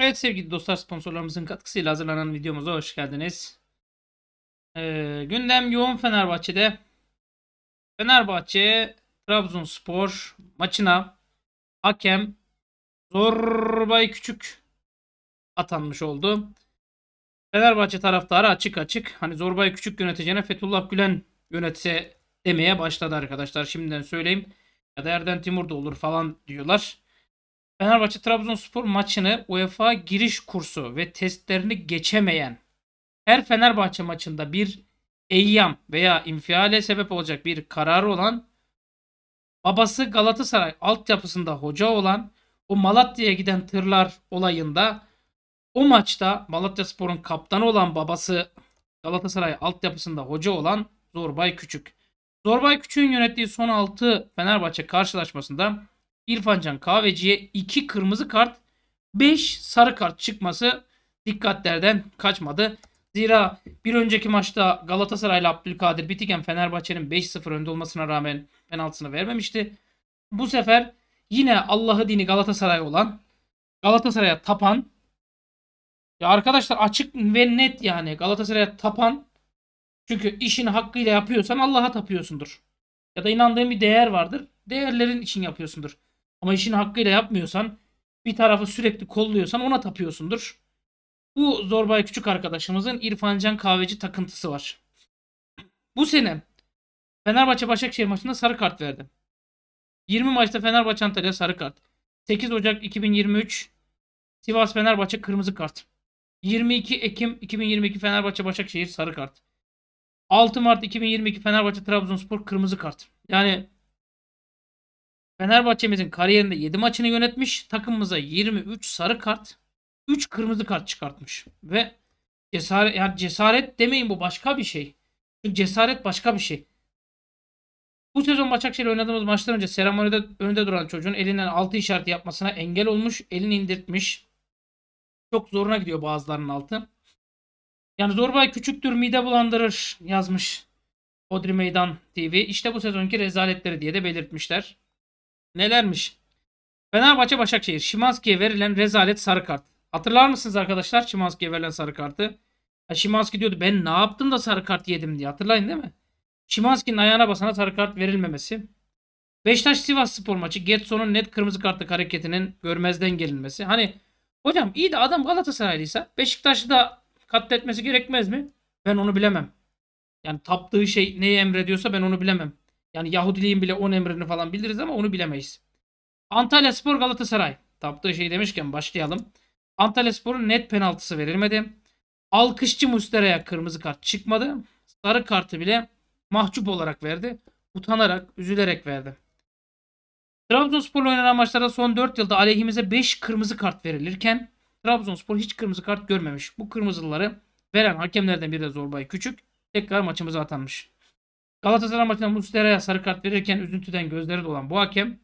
Evet sevgili dostlar sponsorlarımızın katkısıyla hazırlanan videomuza hoş geldiniz. Ee, gündem yoğun Fenerbahçe'de. Fenerbahçe Trabzonspor maçına hakem Zorbay Küçük atanmış oldu. Fenerbahçe taraftarı açık açık hani Zorbay Küçük yöneteceğine Fethullah Gülen yönetse demeye başladı arkadaşlar. Şimdiden söyleyeyim. Ya da Erden Timur da olur falan diyorlar. Fenerbahçe Trabzonspor maçını UEFA giriş kursu ve testlerini geçemeyen her Fenerbahçe maçında bir eyyam veya infiale sebep olacak bir kararı olan babası Galatasaray altyapısında hoca olan o Malatya'ya giden tırlar olayında o maçta Malatya Spor'un kaptanı olan babası Galatasaray altyapısında hoca olan Zorbay Küçük. Zorbay Küçük'ün yönettiği son 6 Fenerbahçe karşılaşmasında İrfancan Kahveci'ye 2 kırmızı kart 5 sarı kart çıkması dikkatlerden kaçmadı. Zira bir önceki maçta Galatasaray'la Abdülkadir Bitigen Fenerbahçe'nin 5-0 önde olmasına rağmen penaltısını vermemişti. Bu sefer yine Allah'ı dini Galatasaray olan Galatasaray'a tapan ya arkadaşlar açık ve net yani Galatasaray'a tapan çünkü işin hakkıyla yapıyorsan Allah'a tapıyorsundur. Ya da inandığın bir değer vardır. Değerlerin için yapıyorsundur. Ama işini hakkıyla yapmıyorsan bir tarafı sürekli kolluyorsan ona tapıyorsundur. Bu Zorbay Küçük arkadaşımızın İrfancan Kahveci takıntısı var. Bu sene Fenerbahçe Başakşehir maçında sarı kart verdi. 20 maçta Fenerbahçe Antalya sarı kart. 8 Ocak 2023 Sivas Fenerbahçe kırmızı kart. 22 Ekim 2022 Fenerbahçe Başakşehir sarı kart. 6 Mart 2022 Fenerbahçe Trabzonspor kırmızı kart. Yani Fenerbahçe'mizin kariyerinde 7 maçını yönetmiş. Takımımıza 23 sarı kart, 3 kırmızı kart çıkartmış. Ve cesaret, yani cesaret demeyin bu başka bir şey. Çünkü cesaret başka bir şey. Bu sezon Başakşehir oynadığımız maçtan önce seremonide önünde duran çocuğun elinden altı işareti yapmasına engel olmuş. Elini indirtmiş. Çok zoruna gidiyor bazılarının altı. Yani zorbay küçüktür mide bulandırır yazmış Odri Meydan TV. İşte bu sezonki rezaletleri diye de belirtmişler. Nelermiş? Fenerbahçe Başakşehir. Şimanski'ye verilen rezalet sarı kart. Hatırlar mısınız arkadaşlar Şimanski'ye verilen sarı kartı? Ya Şimanski diyordu ben ne yaptım da sarı kart yedim diye. Hatırlayın değil mi? Şimanski'nin ayağına basana sarı kart verilmemesi. Beşiktaş Sivas spor maçı Getson'un net kırmızı kartlık hareketinin görmezden gelinmesi. Hani hocam iyi de adam Galatasaraylıysa Beşiktaş'ı da katletmesi gerekmez mi? Ben onu bilemem. Yani taptığı şey neyi emrediyorsa ben onu bilemem. Yani Yahudiliğin bile 10 emrini falan biliriz ama onu bilemeyiz. Antalya Spor Galatasaray. Taptığı şey demişken başlayalım. Antalya Spor'un net penaltısı verilmedi. Alkışçı Mustera'ya kırmızı kart çıkmadı. Sarı kartı bile mahcup olarak verdi. Utanarak, üzülerek verdi. Trabzonspor'la oynanan maçlarda son 4 yılda aleyhimize 5 kırmızı kart verilirken Trabzonspor hiç kırmızı kart görmemiş. Bu kırmızıları veren hakemlerden biri de Zorbay Küçük. Tekrar maçımıza atanmış. Galatasaray maçında Muslera'ya sarı kart verirken üzüntüden gözleri dolan bu hakem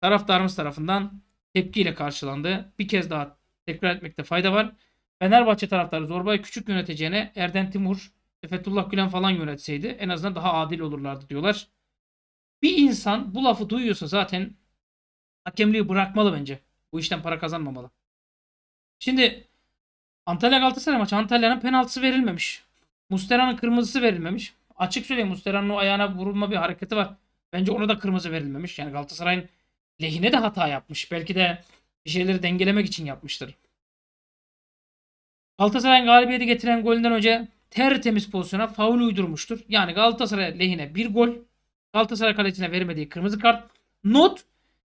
taraftarımız tarafından tepkiyle karşılandı. Bir kez daha tekrar etmekte fayda var. Fenerbahçe taraftarı Zorba'yı küçük yöneteceğine Erden Timur, Fethullah Gülen falan yönetseydi en azından daha adil olurlardı diyorlar. Bir insan bu lafı duyuyorsa zaten hakemliği bırakmalı bence. Bu işten para kazanmamalı. Şimdi Antalya Galatasaray maçı Antalya'nın penaltısı verilmemiş. Mustera'nın kırmızısı verilmemiş açık söyleyeyim Muslera'nın o ayağına vurulma bir hareketi var. Bence ona da kırmızı verilmemiş. Yani Galatasaray'ın lehine de hata yapmış. Belki de bir şeyleri dengelemek için yapmıştır. Galatasaray'ın galibiyeti getiren golünden önce tertemiz pozisyona faul uydurmuştur. Yani Galatasaray lehine bir gol. Galatasaray kalecisine vermediği kırmızı kart. Not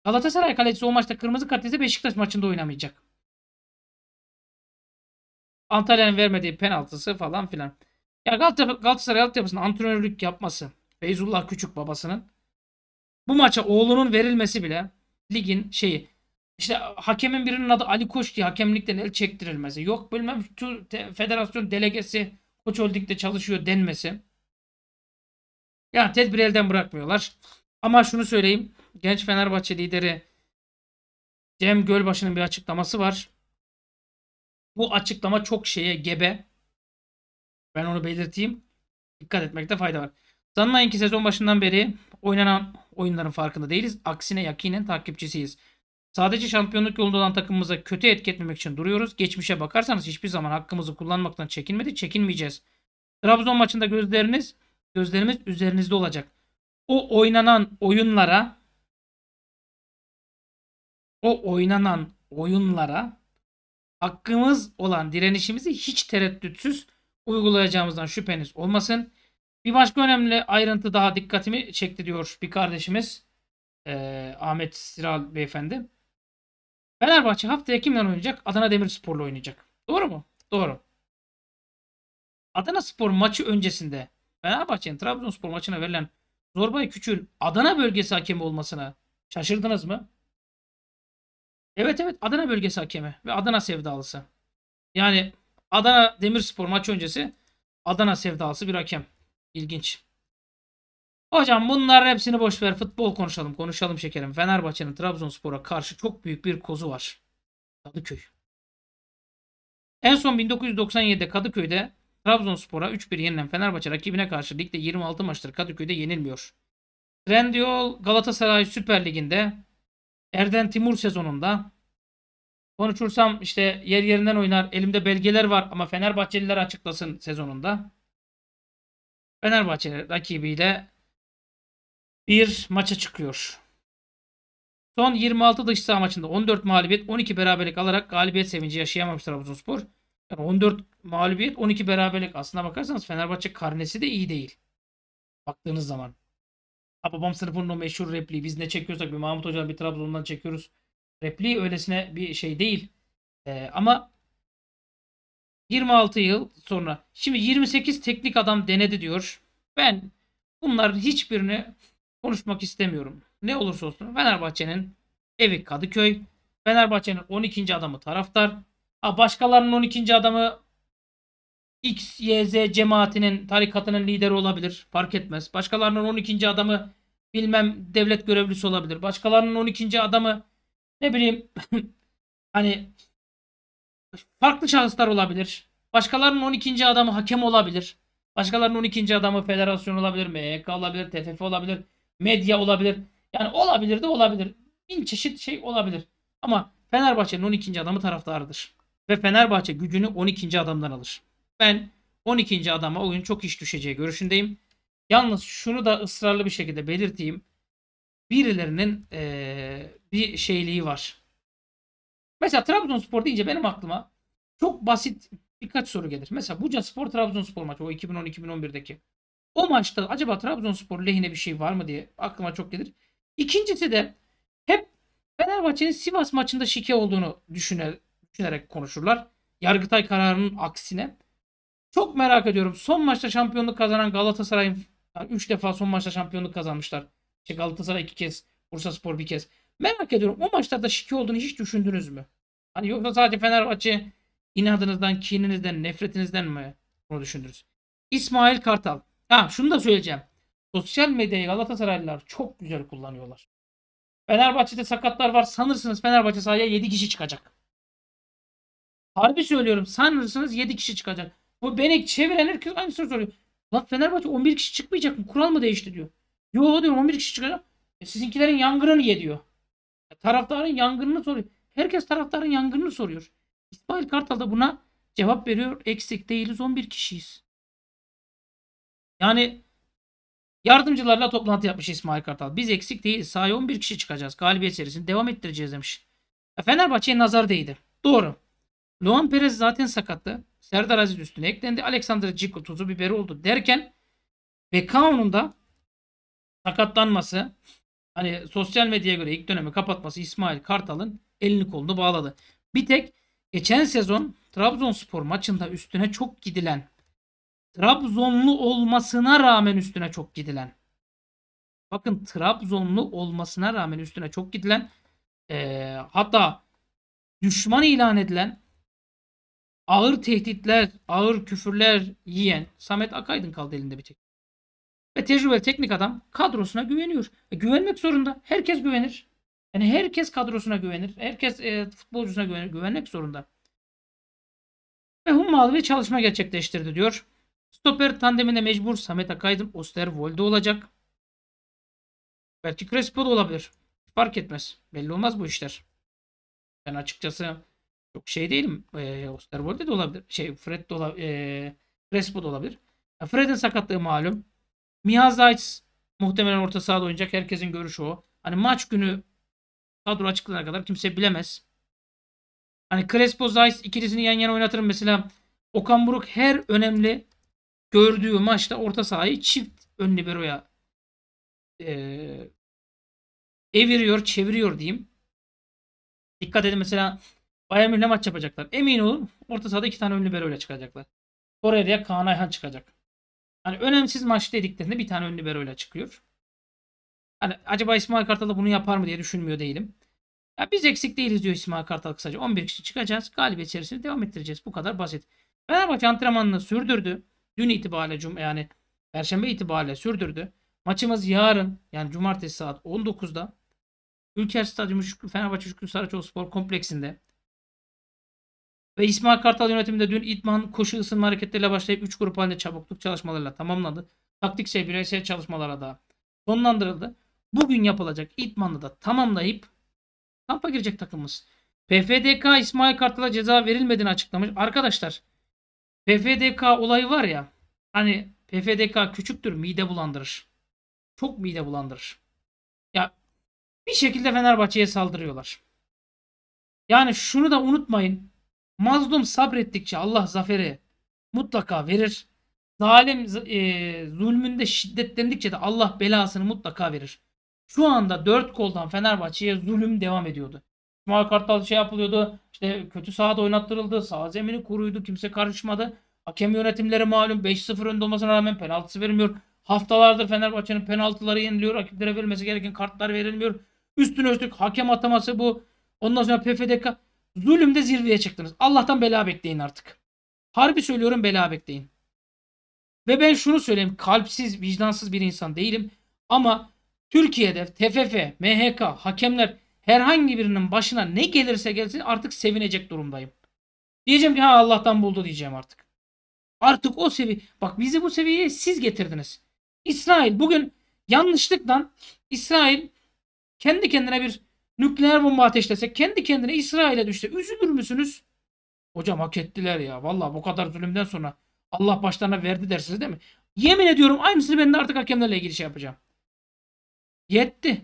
Galatasaray kalecisi o maçta kırmızı kart ise Beşiktaş maçında oynamayacak. Antalya'nın vermediği penaltısı falan filan. Ya Galatasaray altyapısının antrenörlük yapması Feyzullah Küçük babasının bu maça oğlunun verilmesi bile ligin şeyi işte hakemin birinin adı Ali Koç diye hakemlikten el çektirilmesi. Yok bilmem federasyon delegesi Koç Holding'de çalışıyor denmesi. Yani tedbir elden bırakmıyorlar. Ama şunu söyleyeyim. Genç Fenerbahçe lideri Cem Gölbaşı'nın bir açıklaması var. Bu açıklama çok şeye gebe. Ben onu belirteyim. Dikkat etmekte fayda var. Sanmayın ki sezon başından beri oynanan oyunların farkında değiliz. Aksine yakinen takipçisiyiz. Sadece şampiyonluk yolunda olan takımımıza kötü etki etmemek için duruyoruz. Geçmişe bakarsanız hiçbir zaman hakkımızı kullanmaktan çekinmedi, çekinmeyeceğiz. Trabzon maçında gözleriniz, gözlerimiz üzerinizde olacak. O oynanan oyunlara o oynanan oyunlara hakkımız olan direnişimizi hiç tereddütsüz uygulayacağımızdan şüpheniz olmasın. Bir başka önemli ayrıntı daha dikkatimi çekti diyor bir kardeşimiz. Ee, Ahmet Siral beyefendi. Fenerbahçe haftaya kimle oynayacak? Adana Demirspor'la oynayacak. Doğru mu? Doğru. Adana Spor maçı öncesinde Fenerbahçe'nin Trabzonspor maçına verilen Zorbay Küçük'ün Adana bölgesi hakemi olmasına şaşırdınız mı? Evet evet Adana bölgesi hakemi ve Adana sevdalısı. Yani Adana Demirspor maç öncesi Adana sevdalısı bir hakem. İlginç. Hocam bunlar hepsini boş ver. Futbol konuşalım. Konuşalım şekerim. Fenerbahçe'nin Trabzonspor'a karşı çok büyük bir kozu var. Kadıköy. En son 1997'de Kadıköy'de Trabzonspor'a 3-1 yenilen Fenerbahçe rakibine karşı ligde 26 maçtır Kadıköy'de yenilmiyor. Trendyol Galatasaray Süper Ligi'nde Erden Timur sezonunda Konuşursam işte yer yerinden oynar. Elimde belgeler var ama Fenerbahçeliler açıklasın sezonunda. Fenerbahçe rakibiyle bir maça çıkıyor. Son 26 dış saha maçında 14 mağlubiyet 12 beraberlik alarak galibiyet sevinci yaşayamamış Trabzonspor. Yani 14 mağlubiyet 12 beraberlik aslına bakarsanız Fenerbahçe karnesi de iyi değil. Baktığınız zaman. Ha, babam sınıfının o meşhur repliği biz ne çekiyorsak bir Mahmut Hoca'dan bir Trabzon'dan çekiyoruz. Repliği öylesine bir şey değil. E, ama 26 yıl sonra. Şimdi 28 teknik adam denedi diyor. Ben bunların hiçbirini konuşmak istemiyorum. Ne olursa olsun Fenerbahçe'nin evi Kadıköy. Fenerbahçe'nin 12. adamı taraftar. Ha, başkalarının 12. adamı X, Y, Z cemaatinin, tarikatının lideri olabilir. Fark etmez. Başkalarının 12. adamı bilmem devlet görevlisi olabilir. Başkalarının 12. adamı ne bileyim hani farklı şanslar olabilir. Başkalarının 12. adamı hakem olabilir. Başkalarının 12. adamı federasyon olabilir, MYK olabilir, TFF olabilir, medya olabilir. Yani olabilir de olabilir. Bin çeşit şey olabilir. Ama Fenerbahçe'nin 12. adamı taraftarıdır. Ve Fenerbahçe gücünü 12. adamdan alır. Ben 12. adama oyun çok iş düşeceği görüşündeyim. Yalnız şunu da ısrarlı bir şekilde belirteyim. Birilerinin ee, bir şeyliği var. Mesela Trabzonspor deyince benim aklıma çok basit birkaç soru gelir. Mesela Buca Spor Trabzonspor maçı o 2010-2011'deki. O maçta acaba Trabzonspor lehine bir şey var mı diye aklıma çok gelir. İkincisi de hep Fenerbahçe'nin Sivas maçında şike olduğunu düşüne, düşünerek konuşurlar. Yargıtay kararının aksine. Çok merak ediyorum. Son maçta şampiyonluk kazanan Galatasaray'ın yani defa son maçta şampiyonluk kazanmışlar. İşte Galatasaray 2 kez, Bursaspor bir kez. Merak ediyorum o maçlarda şike olduğunu hiç düşündünüz mü? Hani yoksa sadece Fenerbahçe inadınızdan, kininizden, nefretinizden mi bunu düşündünüz? İsmail Kartal. Ha şunu da söyleyeceğim. Sosyal medyayı Galatasaraylılar çok güzel kullanıyorlar. Fenerbahçe'de sakatlar var. Sanırsınız Fenerbahçe sahaya 7 kişi çıkacak. Harbi söylüyorum. Sanırsınız 7 kişi çıkacak. Bu beni çeviren herkes aynı soru soruyor. Lan Fenerbahçe 11 kişi çıkmayacak mı? Kural mı değişti diyor. Yo diyor 11 kişi çıkacak. E, sizinkilerin yangını ye diyor. Taraftarın yangınını soruyor. Herkes taraftarın yangınını soruyor. İsmail Kartal da buna cevap veriyor. Eksik değiliz 11 kişiyiz. Yani yardımcılarla toplantı yapmış İsmail Kartal. Biz eksik değiliz. Sahaya 11 kişi çıkacağız. Galibiyet serisini devam ettireceğiz demiş. Fenerbahçe'ye nazar değdi. Doğru. Luan Perez zaten sakattı. Serdar Aziz üstüne eklendi. Alexander Ciko tuzu biberi oldu derken Bekao'nun da sakatlanması hani sosyal medyaya göre ilk dönemi kapatması İsmail Kartal'ın elini kolunu bağladı. Bir tek geçen sezon Trabzonspor maçında üstüne çok gidilen Trabzonlu olmasına rağmen üstüne çok gidilen bakın Trabzonlu olmasına rağmen üstüne çok gidilen e, hatta düşman ilan edilen ağır tehditler, ağır küfürler yiyen Samet Akaydın kaldı elinde bir tek. Ve tecrübeli teknik adam kadrosuna güveniyor. E, güvenmek zorunda. Herkes güvenir. Yani herkes kadrosuna güvenir. Herkes e, futbolcusuna güvenir. Güvenmek zorunda. Ve hummalı bir çalışma gerçekleştirdi diyor. Stoper tandemine mecbur Samet Akaydın Osterwolde olacak. Belki Crespo da olabilir. Fark etmez. Belli olmaz bu işler. Ben açıkçası çok şey değilim. E, Osterwolde de olabilir. Şey Fred de olabilir. E, Crespo da olabilir. Fred'in sakatlığı malum. Mihaz muhtemelen orta sahada oynayacak. Herkesin görüşü o. Hani maç günü kadro açıklanana kadar kimse bilemez. Hani Crespo Zayt ikilisini yan yana oynatırım mesela. Okan Buruk her önemli gördüğü maçta orta sahayı çift ön libero'ya e, eviriyor, çeviriyor diyeyim. Dikkat edin mesela Bayern Münih'le maç yapacaklar. Emin olun orta sahada iki tane ön libero'yla çıkacaklar. Torreira'ya Kaan Ayhan çıkacak. Hani önemsiz maç dediklerinde bir tane ön libero ile çıkıyor. Hani acaba İsmail Kartal da bunu yapar mı diye düşünmüyor değilim. Ya biz eksik değiliz diyor İsmail Kartal kısaca. 11 kişi çıkacağız. Galibiyet içerisinde devam ettireceğiz. Bu kadar basit. Fenerbahçe antrenmanını sürdürdü. Dün itibariyle cum yani Perşembe itibariyle sürdürdü. Maçımız yarın yani cumartesi saat 19'da Ülker Stadyumu Şükrü, Fenerbahçe Şükrü Saraçoğlu Spor Kompleksi'nde ve İsmail Kartal yönetiminde dün İtman koşu ısınma hareketleriyle başlayıp 3 grup halinde çabukluk çalışmalarıyla tamamlandı. Taktikse şey, bireysel çalışmalara da sonlandırıldı. Bugün yapılacak İtman'ı da tamamlayıp kampa girecek takımımız. PFDK İsmail Kartal'a ceza verilmediğini açıklamış. Arkadaşlar PFDK olayı var ya hani PFDK küçüktür mide bulandırır. Çok mide bulandırır. Ya bir şekilde Fenerbahçe'ye saldırıyorlar. Yani şunu da unutmayın. Mazlum sabrettikçe Allah zaferi mutlaka verir. Zalim e, zulmünde şiddetlendikçe de Allah belasını mutlaka verir. Şu anda dört koldan Fenerbahçe'ye zulüm devam ediyordu. Cuma Kartal şey yapılıyordu. İşte kötü sahada oynattırıldı. Sağ zemini kuruydu. Kimse karışmadı. Hakem yönetimleri malum 5-0 önde olmasına rağmen penaltısı vermiyor. Haftalardır Fenerbahçe'nin penaltıları yeniliyor. Rakiplere verilmesi gereken kartlar verilmiyor. Üstüne üstlük hakem ataması bu. Ondan sonra PFDK Zulümde zirveye çıktınız. Allah'tan bela bekleyin artık. Harbi söylüyorum bela bekleyin. Ve ben şunu söyleyeyim. Kalpsiz, vicdansız bir insan değilim. Ama Türkiye'de TFF, MHK, hakemler herhangi birinin başına ne gelirse gelsin artık sevinecek durumdayım. Diyeceğim ki ha Allah'tan buldu diyeceğim artık. Artık o seviye. Bak bizi bu seviyeye siz getirdiniz. İsrail bugün yanlışlıktan İsrail kendi kendine bir Nükleer bomba ateşlesek kendi kendine İsrail'e düşse üzülür müsünüz? Hocam hak ettiler ya. Valla bu kadar zulümden sonra Allah başlarına verdi dersiniz değil mi? Yemin ediyorum aynısını ben de artık hakemlerle ilgili şey yapacağım. Yetti.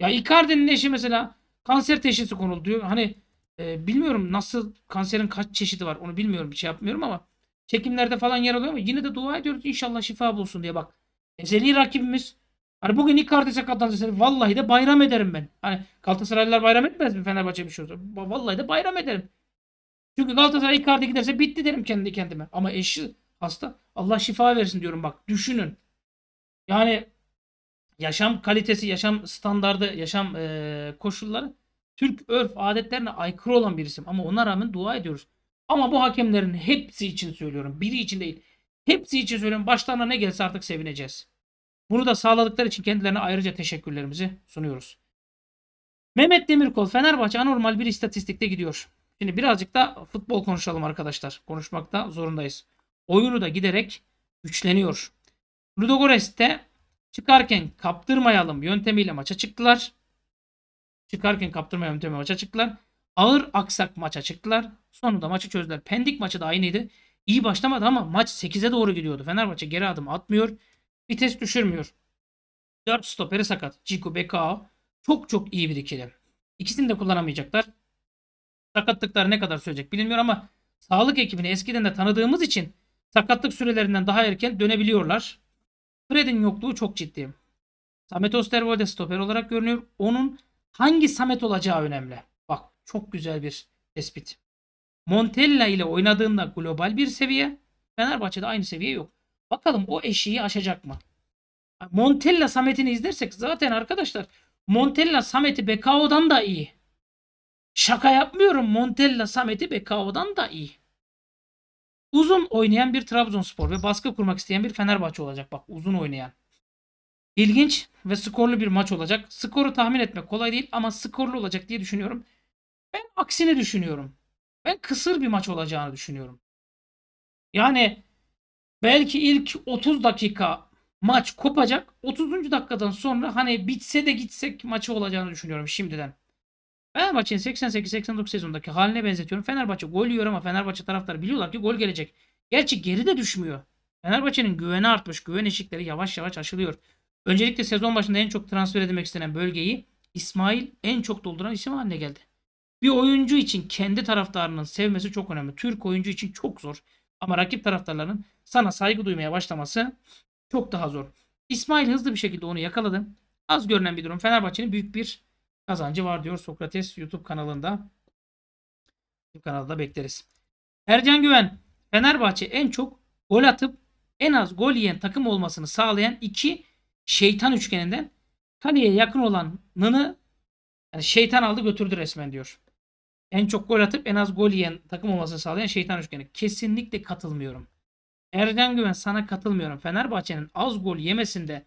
Ya Icardi'nin eşi mesela kanser teşhisi konuldu diyor. Hani e, bilmiyorum nasıl kanserin kaç çeşidi var onu bilmiyorum bir şey yapmıyorum ama çekimlerde falan yer alıyor ama yine de dua ediyoruz inşallah şifa bulsun diye bak. Ezeli rakibimiz Hani bugün ilk kardeşe sakatlanırsa vallahi de bayram ederim ben. Hani Galatasaraylılar bayram etmez mi Fenerbahçe bir şey olsa? Vallahi de bayram ederim. Çünkü Galatasaray Icardi giderse bitti derim kendi kendime. Ama eşi hasta. Allah şifa versin diyorum bak. Düşünün. Yani yaşam kalitesi, yaşam standardı, yaşam e, koşulları Türk örf adetlerine aykırı olan bir isim. Ama ona rağmen dua ediyoruz. Ama bu hakemlerin hepsi için söylüyorum. Biri için değil. Hepsi için söylüyorum. Başlarına ne gelse artık sevineceğiz. Bunu da sağladıkları için kendilerine ayrıca teşekkürlerimizi sunuyoruz. Mehmet Demirkol Fenerbahçe anormal bir istatistikte gidiyor. Şimdi birazcık da futbol konuşalım arkadaşlar. Konuşmakta zorundayız. Oyunu da giderek güçleniyor. Ludogorets'te çıkarken kaptırmayalım yöntemiyle maça çıktılar. Çıkarken kaptırmayalım yöntemiyle maça çıktılar. Ağır aksak maça çıktılar. Sonunda maçı çözdüler. Pendik maçı da aynıydı. İyi başlamadı ama maç 8'e doğru gidiyordu. Fenerbahçe geri adım atmıyor. Vites düşürmüyor. 4 stoperi sakat. Ciku Bekao çok çok iyi bir ikili. İkisini de kullanamayacaklar. Sakatlıklar ne kadar sürecek bilinmiyor ama sağlık ekibini eskiden de tanıdığımız için sakatlık sürelerinden daha erken dönebiliyorlar. Fred'in yokluğu çok ciddi. Samet Osterwolde stoper olarak görünüyor. Onun hangi Samet olacağı önemli. Bak çok güzel bir tespit. Montella ile oynadığında global bir seviye. Fenerbahçe'de aynı seviye yok. Bakalım o eşiği aşacak mı? Montella Samet'ini izlersek zaten arkadaşlar Montella Samet'i Bekao'dan da iyi. Şaka yapmıyorum Montella Samet'i Bekao'dan da iyi. Uzun oynayan bir Trabzonspor ve baskı kurmak isteyen bir Fenerbahçe olacak. Bak uzun oynayan. İlginç ve skorlu bir maç olacak. Skoru tahmin etmek kolay değil ama skorlu olacak diye düşünüyorum. Ben aksini düşünüyorum. Ben kısır bir maç olacağını düşünüyorum. Yani Belki ilk 30 dakika maç kopacak. 30. dakikadan sonra hani bitse de gitsek maçı olacağını düşünüyorum şimdiden. Fenerbahçe'nin 88-89 sezondaki haline benzetiyorum. Fenerbahçe gol yiyor ama Fenerbahçe taraftarı biliyorlar ki gol gelecek. Gerçi geri de düşmüyor. Fenerbahçe'nin güveni artmış. Güven eşikleri yavaş yavaş aşılıyor. Öncelikle sezon başında en çok transfer edilmek istenen bölgeyi İsmail en çok dolduran isim haline geldi. Bir oyuncu için kendi taraftarının sevmesi çok önemli. Türk oyuncu için çok zor. Ama rakip taraftarların sana saygı duymaya başlaması çok daha zor. İsmail hızlı bir şekilde onu yakaladı. Az görünen bir durum. Fenerbahçe'nin büyük bir kazancı var diyor Sokrates YouTube kanalında. YouTube kanalda bekleriz. Ercan Güven Fenerbahçe en çok gol atıp en az gol yiyen takım olmasını sağlayan iki şeytan üçgeninden kaleye yakın olanını yani şeytan aldı götürdü resmen diyor en çok gol atıp en az gol yiyen takım olmasını sağlayan şeytan üçgeni. Kesinlikle katılmıyorum. Erden Güven sana katılmıyorum. Fenerbahçe'nin az gol yemesinde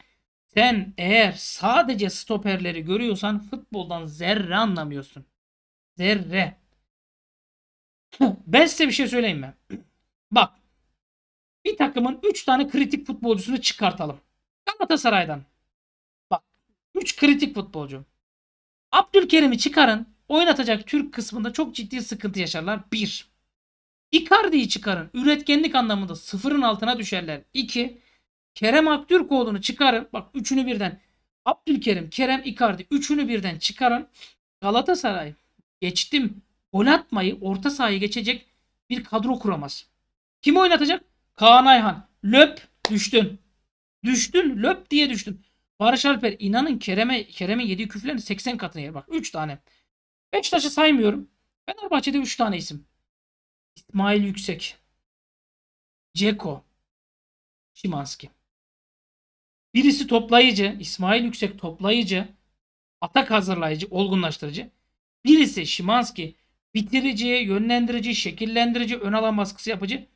sen eğer sadece stoperleri görüyorsan futboldan zerre anlamıyorsun. Zerre. ben size bir şey söyleyeyim mi? Bak. Bir takımın 3 tane kritik futbolcusunu çıkartalım. Galatasaray'dan. Bak. 3 kritik futbolcu. Abdülkerim'i çıkarın. Oynatacak Türk kısmında çok ciddi sıkıntı yaşarlar. 1. Icardi'yi çıkarın. Üretkenlik anlamında sıfırın altına düşerler. 2. Kerem Aktürkoğlu'nu çıkarın. Bak üçünü birden. Abdülkerim, Kerem, Icardi. Üçünü birden çıkarın. Galatasaray geçtim. Gol atmayı orta sahaya geçecek bir kadro kuramaz. Kim oynatacak? Kaan Ayhan. Löp düştün. Düştün. Löp diye düştün. Barış Alper inanın Kerem'e Kerem'in yediği küflerin 80 katını yer. Bak 3 tane. Beşiktaş'ı saymıyorum. Fenerbahçe'de 3 tane isim. İsmail Yüksek. Ceko. Şimanski. Birisi toplayıcı. İsmail Yüksek toplayıcı. Atak hazırlayıcı, olgunlaştırıcı. Birisi Şimanski bitirici, yönlendirici, şekillendirici, ön alan baskısı yapıcı.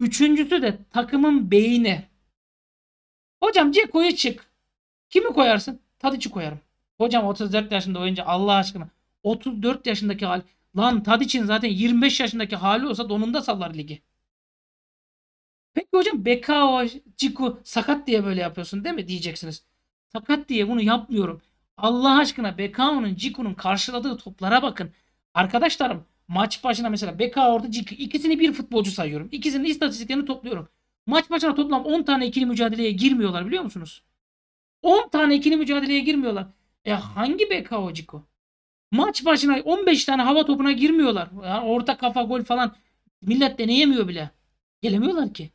Üçüncüsü de takımın beyni. Hocam Ceko'yu çık. Kimi koyarsın? Tadiç'i koyarım. Hocam 34 yaşında oyuncu Allah aşkına. 34 yaşındaki hal. Lan Tadic'in zaten 25 yaşındaki hali olsa donunda sallar ligi. Peki hocam Bekao, Ciku sakat diye böyle yapıyorsun değil mi diyeceksiniz. Sakat diye bunu yapmıyorum. Allah aşkına Bekao'nun Ciku'nun karşıladığı toplara bakın. Arkadaşlarım maç başına mesela Bekao orada Ciku ikisini bir futbolcu sayıyorum. İkisinin istatistiklerini topluyorum. Maç başına toplam 10 tane ikili mücadeleye girmiyorlar biliyor musunuz? 10 tane ikili mücadeleye girmiyorlar. E hangi Bekao Ciku? Maç başına 15 tane hava topuna girmiyorlar. Yani orta kafa gol falan millet deneyemiyor bile. Gelemiyorlar ki.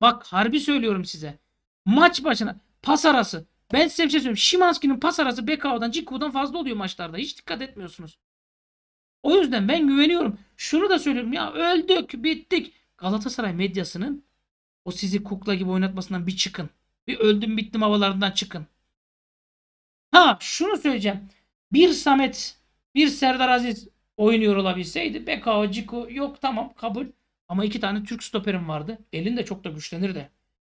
Bak harbi söylüyorum size. Maç başına pas arası. Ben size bir şey söyleyeyim. Şimanski'nin pas arası Bekao'dan, Ciku'dan fazla oluyor maçlarda. Hiç dikkat etmiyorsunuz. O yüzden ben güveniyorum. Şunu da söylüyorum ya öldük, bittik. Galatasaray medyasının o sizi kukla gibi oynatmasından bir çıkın. Bir öldüm bittim havalarından çıkın. Ha şunu söyleyeceğim bir Samet, bir Serdar Aziz oynuyor olabilseydi Bekao, Ciko yok tamam kabul. Ama iki tane Türk stoperim vardı. Elin de çok da güçlenir de.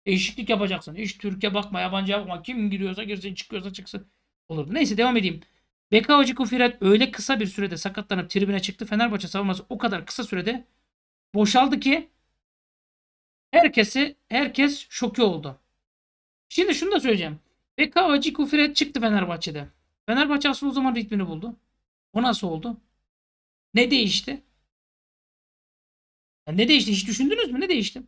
Değişiklik yapacaksın. Hiç Türkiye bakma, yabancıya bakma. Kim giriyorsa girsin, çıkıyorsa çıksın. Olurdu. Neyse devam edeyim. Bekao, Ciko, Firat öyle kısa bir sürede sakatlanıp tribüne çıktı. Fenerbahçe savunması o kadar kısa sürede boşaldı ki herkesi herkes şoke oldu. Şimdi şunu da söyleyeceğim. Bekao, Ciko, Firat çıktı Fenerbahçe'de. Fenerbahçe aslında o zaman ritmini buldu. O nasıl oldu? Ne değişti? Yani ne değişti? Hiç düşündünüz mü? Ne değişti?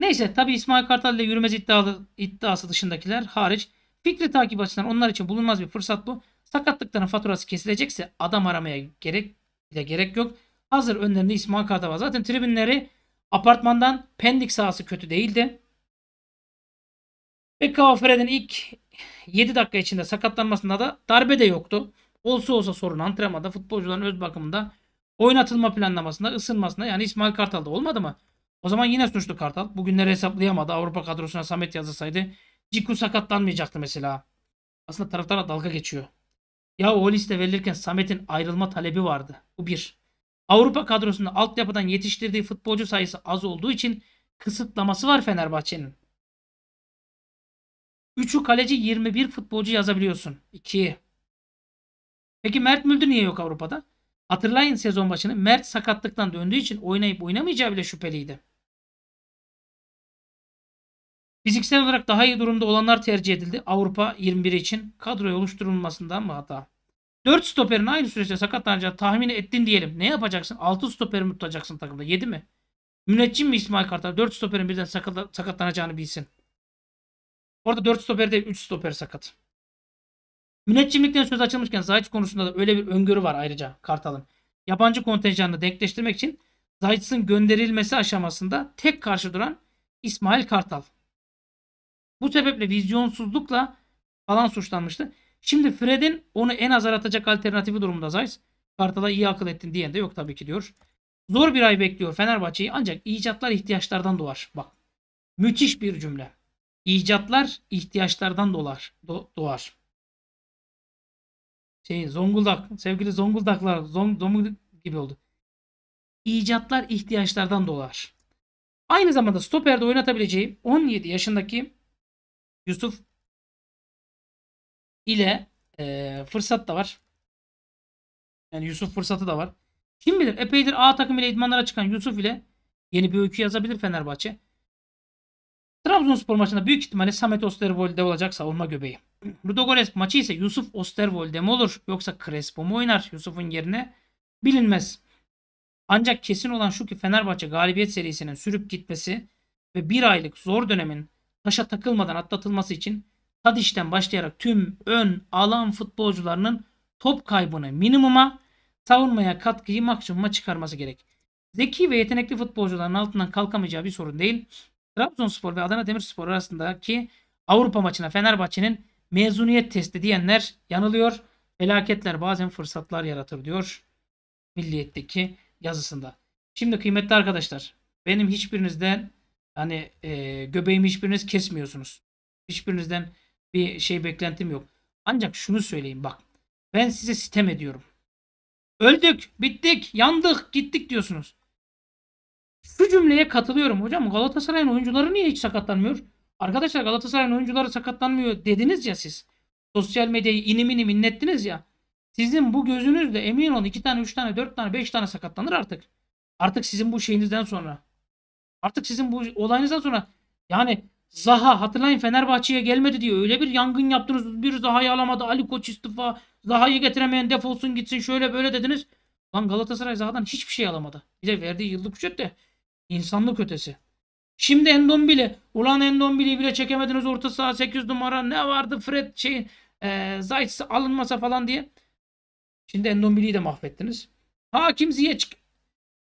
Neyse tabi İsmail Kartal ile yürümez iddialı, iddiası dışındakiler hariç fikri takip açısından onlar için bulunmaz bir fırsat bu. Sakatlıkların faturası kesilecekse adam aramaya gerek bile gerek yok. Hazır önlerinde İsmail Kartal var. Zaten tribünleri apartmandan Pendik sahası kötü değildi. Ve Fred'in ilk 7 dakika içinde sakatlanmasında da darbe de yoktu. Olsa olsa sorun antrenmanda, futbolcuların öz bakımında, oynatılma planlamasında, ısınmasında yani İsmail Kartal'da olmadı mı? O zaman yine suçlu Kartal. Bugünleri hesaplayamadı. Avrupa kadrosuna Samet yazılsaydı Ciku sakatlanmayacaktı mesela. Aslında taraftara dalga geçiyor. Ya o liste verilirken Samet'in ayrılma talebi vardı. Bu bir. Avrupa kadrosunda altyapıdan yetiştirdiği futbolcu sayısı az olduğu için kısıtlaması var Fenerbahçe'nin. 3'ü kaleci 21 futbolcu yazabiliyorsun. 2. Peki Mert Müldür niye yok Avrupa'da? Hatırlayın sezon başını Mert sakatlıktan döndüğü için oynayıp oynamayacağı bile şüpheliydi. Fiziksel olarak daha iyi durumda olanlar tercih edildi. Avrupa 21 için kadroya oluşturulmasından mı hata? 4 stoperin aynı süreçte sakatlanacağı tahmin ettin diyelim. Ne yapacaksın? 6 stoperi mi tutacaksın takımda? 7 mi? Müneccim mi İsmail Kartal? 4 stoperin birden sakat, sakatlanacağını bilsin. Orada 4 stoper değil 3 stoper sakat. Müneccimlikten söz açılmışken Zayt konusunda da öyle bir öngörü var ayrıca Kartal'ın. Yabancı kontenjanını denkleştirmek için Zayt'sın gönderilmesi aşamasında tek karşı duran İsmail Kartal. Bu sebeple vizyonsuzlukla falan suçlanmıştı. Şimdi Fred'in onu en az aratacak alternatifi durumunda Zayt. Kartal'a iyi akıl ettin diyen de yok tabii ki diyor. Zor bir ay bekliyor Fenerbahçe'yi ancak icatlar ihtiyaçlardan doğar. Bak müthiş bir cümle. İcatlar ihtiyaçlardan dolar, do, doğar. Şey Zonguldak, sevgili Zonguldaklar, Zong, Zonguldak gibi oldu. İcatlar ihtiyaçlardan dolar. Aynı zamanda stoperde oynatabileceği 17 yaşındaki Yusuf ile e, fırsat da var. Yani Yusuf fırsatı da var. Kim bilir epeydir A takım ile idmanlara çıkan Yusuf ile yeni bir öykü yazabilir Fenerbahçe. Trabzonspor maçında büyük ihtimalle Samet Osterwolde olacak savunma göbeği. Ludogorets maçı ise Yusuf Osterwolde mi olur yoksa Crespo mu oynar Yusuf'un yerine bilinmez. Ancak kesin olan şu ki Fenerbahçe galibiyet serisinin sürüp gitmesi ve bir aylık zor dönemin taşa takılmadan atlatılması için Tadiş'ten başlayarak tüm ön alan futbolcularının top kaybını minimuma, savunmaya katkıyı maksimuma çıkarması gerek. Zeki ve yetenekli futbolcuların altından kalkamayacağı bir sorun değil. Trabzonspor ve Adana Demirspor arasındaki Avrupa maçına Fenerbahçe'nin mezuniyet testi diyenler yanılıyor. Felaketler bazen fırsatlar yaratır diyor Milliyet'teki yazısında. Şimdi kıymetli arkadaşlar benim hiçbirinizden hani e, göbeğimi hiçbiriniz kesmiyorsunuz. Hiçbirinizden bir şey beklentim yok. Ancak şunu söyleyeyim bak. Ben size sitem ediyorum. Öldük, bittik, yandık, gittik diyorsunuz. Şu cümleye katılıyorum hocam. Galatasaray'ın oyuncuları niye hiç sakatlanmıyor? Arkadaşlar Galatasaray'ın oyuncuları sakatlanmıyor dediniz ya siz. Sosyal medyayı inim inim inlettiniz ya. Sizin bu gözünüzle emin olun 2 tane, 3 tane, 4 tane, 5 tane sakatlanır artık. Artık sizin bu şeyinizden sonra. Artık sizin bu olayınızdan sonra. Yani Zaha hatırlayın Fenerbahçe'ye gelmedi diye öyle bir yangın yaptınız. Bir Zaha'yı alamadı. Ali Koç istifa. Zaha'yı getiremeyen defolsun gitsin şöyle böyle dediniz. Lan Galatasaray Zaha'dan hiçbir şey alamadı. Bir de verdiği yıllık ücret de İnsanlık ötesi. Şimdi Endombile. Ulan Endombile'yi bile çekemediniz orta saha 8 numara. Ne vardı Fred şey e, Zayt alınmasa falan diye. Şimdi Endombile'yi de mahvettiniz. Hakim Ziyeçki.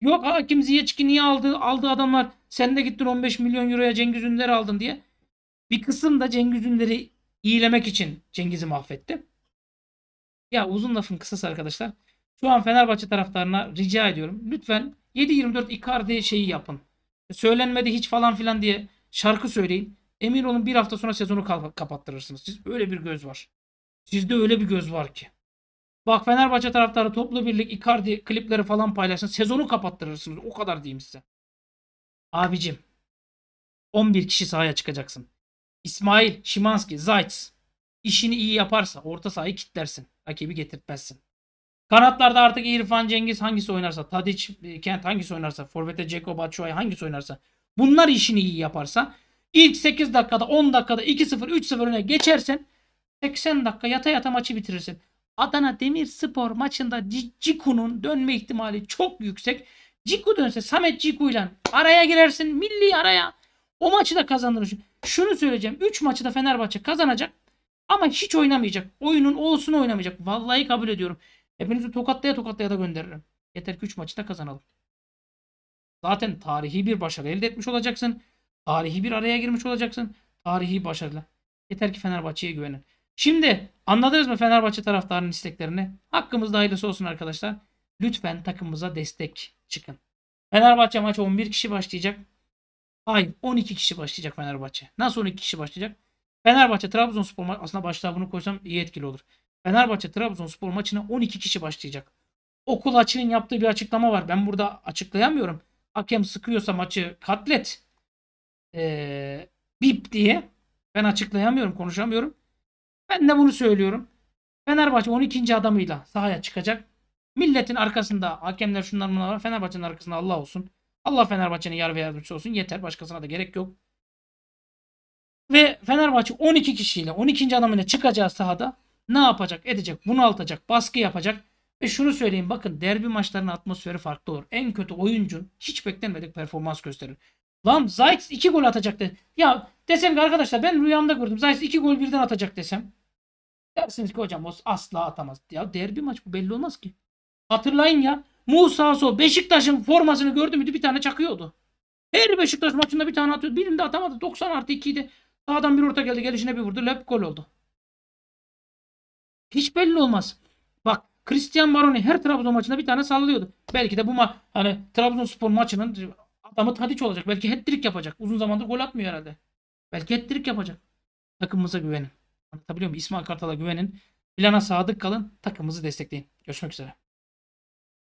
Yok Hakim Ziyeçki niye aldı, aldı adamlar. Sen de gittin 15 milyon euroya Cengiz Ünder'i aldın diye. Bir kısım da Cengiz Ünder'i iyilemek için Cengiz'i mahvetti. Ya uzun lafın kısası arkadaşlar. Şu an Fenerbahçe taraftarına rica ediyorum. Lütfen 7-24 Icardi şeyi yapın. Söylenmedi hiç falan filan diye şarkı söyleyin. Emin olun bir hafta sonra sezonu kapattırırsınız. Siz öyle bir göz var. Sizde öyle bir göz var ki. Bak Fenerbahçe taraftarı toplu birlik Icardi klipleri falan paylaşın. Sezonu kapattırırsınız. O kadar diyeyim size. Abicim. 11 kişi sahaya çıkacaksın. İsmail, Şimanski, Zayt. işini iyi yaparsa orta sahayı kitlersin. Rakibi getirtmezsin. Kanatlarda artık İrfan Cengiz hangisi oynarsa, Tadic e, Kent hangisi oynarsa, Forvet'e Jacob Batshuayi hangisi oynarsa bunlar işini iyi yaparsa ilk 8 dakikada 10 dakikada 2-0 3-0 öne geçersen 80 dakika yata yata maçı bitirirsin. Adana Demirspor maçında Ciku'nun dönme ihtimali çok yüksek. Ciku dönse Samet Ciku ile araya girersin. Milli araya. O maçı da kazanır. Şunu söyleyeceğim. 3 maçı da Fenerbahçe kazanacak. Ama hiç oynamayacak. Oyunun olsun oynamayacak. Vallahi kabul ediyorum. Hepinizi tokatlaya tokatlaya da gönderirim. Yeter ki 3 maçı da kazanalım. Zaten tarihi bir başarı elde etmiş olacaksın. Tarihi bir araya girmiş olacaksın. Tarihi başarılı. Yeter ki Fenerbahçe'ye güvenin. Şimdi anladınız mı Fenerbahçe taraftarının isteklerini? Hakkımızda hayırlısı olsun arkadaşlar. Lütfen takımımıza destek çıkın. Fenerbahçe maçı 11 kişi başlayacak. Hayır 12 kişi başlayacak Fenerbahçe. Nasıl 12 kişi başlayacak? Fenerbahçe Trabzonspor maçı aslında başlığa bunu koysam iyi etkili olur. Fenerbahçe Trabzonspor maçına 12 kişi başlayacak. Okul açığın yaptığı bir açıklama var. Ben burada açıklayamıyorum. Hakem sıkıyorsa maçı katlet. Ee, bip diye. Ben açıklayamıyorum, konuşamıyorum. Ben de bunu söylüyorum. Fenerbahçe 12. adamıyla sahaya çıkacak. Milletin arkasında hakemler şunlar bunlar var. Fenerbahçe'nin arkasında Allah olsun. Allah Fenerbahçe'nin yar ve yardımcısı olsun. Yeter. Başkasına da gerek yok. Ve Fenerbahçe 12 kişiyle 12. adamıyla çıkacağı sahada ne yapacak edecek bunaltacak baskı yapacak. Ve şunu söyleyeyim bakın derbi maçlarının atmosferi farklı olur. En kötü oyuncun hiç beklenmedik performans gösterir. Lan Zayt 2 gol atacak dedi. Ya desem ki arkadaşlar ben rüyamda gördüm. Zayt 2 gol birden atacak desem. Dersiniz ki hocam o asla atamaz. Ya derbi maç bu belli olmaz ki. Hatırlayın ya. Musa so, Beşiktaş'ın formasını gördü müydü bir tane çakıyordu. Her Beşiktaş maçında bir tane atıyordu. Birinde atamadı. 90 artı 2'ydi. Sağdan bir orta geldi. Gelişine bir vurdu. Löp gol oldu. Hiç belli olmaz. Bak Christian Baroni her Trabzon maçında bir tane sallıyordu. Belki de bu ma hani Trabzonspor maçının adamı Tadiç olacak. Belki hat-trick yapacak. Uzun zamandır gol atmıyor herhalde. Belki hat-trick yapacak. Takımımıza güvenin. Anlatabiliyor muyum? İsmail Kartal'a güvenin. Plana sadık kalın. Takımımızı destekleyin. Görüşmek üzere.